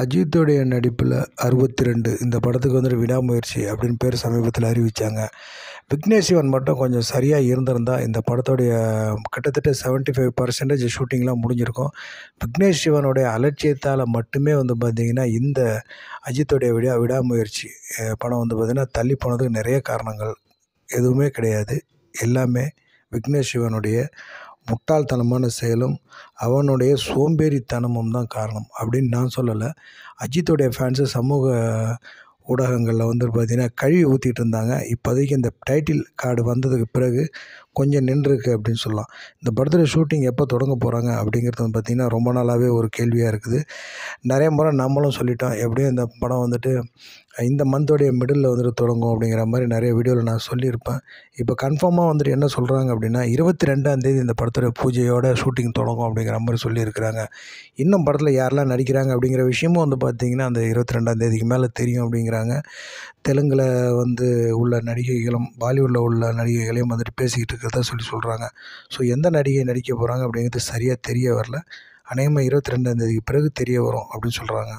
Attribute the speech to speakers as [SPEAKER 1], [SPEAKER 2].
[SPEAKER 1] அஜித்துடைய நடிப்பில் அறுபத்தி ரெண்டு இந்த படத்துக்கு வந்துட்டு விடாமுயற்சி அப்படின்னு பேர் சமீபத்தில் அறிவித்தாங்க விக்னேஷ் சிவன் மட்டும் கொஞ்சம் சரியாக இருந்திருந்தால் இந்த படத்துடைய கிட்டத்தட்ட செவன்ட்டி ஃபைவ் பர்சன்டேஜ் ஷூட்டிங்லாம் முடிஞ்சிருக்கும் விக்னேஷ் சிவனுடைய அலட்சியத்தால் மட்டுமே வந்து பார்த்திங்கன்னா இந்த அஜித்துடைய விடா விடாமுயற்சி படம் வந்து பார்த்திங்கன்னா தள்ளி போனதுக்கு நிறைய காரணங்கள் எதுவுமே கிடையாது எல்லாமே விக்னேஷ் சிவனுடைய முட்டாள்தனமான செயலும் அவனுடைய சோம்பேறித்தனமும் தான் காரணம் அப்படின்னு நான் சொல்லலை அஜித்துடைய ஃபேன்ஸு சமூக ஊடகங்களில் வந்து பார்த்திங்கன்னா கழுவி ஊற்றிட்டு இருந்தாங்க இப்போதைக்கு இந்த டைட்டில் கார்டு வந்ததுக்கு பிறகு கொஞ்சம் நின்றுருக்கு அப்படின்னு சொல்லலாம் இந்த படத்தில் ஷூட்டிங் எப்போ தொடங்க போகிறாங்க அப்படிங்கிறது வந்து பார்த்திங்கன்னா ரொம்ப நாளாகவே ஒரு கேள்வியாக இருக்குது நிறைய முறை நம்மளும் சொல்லிட்டோம் எப்படியும் இந்த படம் வந்துட்டு இந்த மந்தோடைய மிடில் வந்துட்டு தொடங்கும் அப்படிங்கிற மாதிரி நிறைய வீடியோவில் நான் சொல்லியிருப்பேன் இப்போ கன்ஃபார்மாக வந்துட்டு என்ன சொல்கிறாங்க அப்படின்னா இருபத்தி ரெண்டாந்தேதி இந்த படத்தோட பூஜையோட ஷூட்டிங் தொடங்கும் அப்படிங்கிற மாதிரி சொல்லியிருக்கிறாங்க இன்னும் படத்தில் யாரெல்லாம் நடிக்கிறாங்க அப்படிங்கிற விஷயமும் வந்து பார்த்திங்கன்னா அந்த இருபத்தி ரெண்டாந்தேதிக்கு மேலே தெரியும் அப்படிங்கிறாங்க தெலுங்கில் வந்து உள்ள நடிகைகளும் பாலிவுட்டில் உள்ள நடிகைகளையும் வந்துட்டு பேசிக்கிட்டு இருக்கிறாங்க இருக்கிறதா சொல்லி சொல்கிறாங்க ஸோ எந்த நடிகை நடிக்க போகிறாங்க அப்படிங்கிறது சரியாக தெரிய வரல அநேகமாக இருபத்தி ரெண்டாந்தேதிக்கு பிறகு தெரிய வரும் அப்படின்னு சொல்கிறாங்க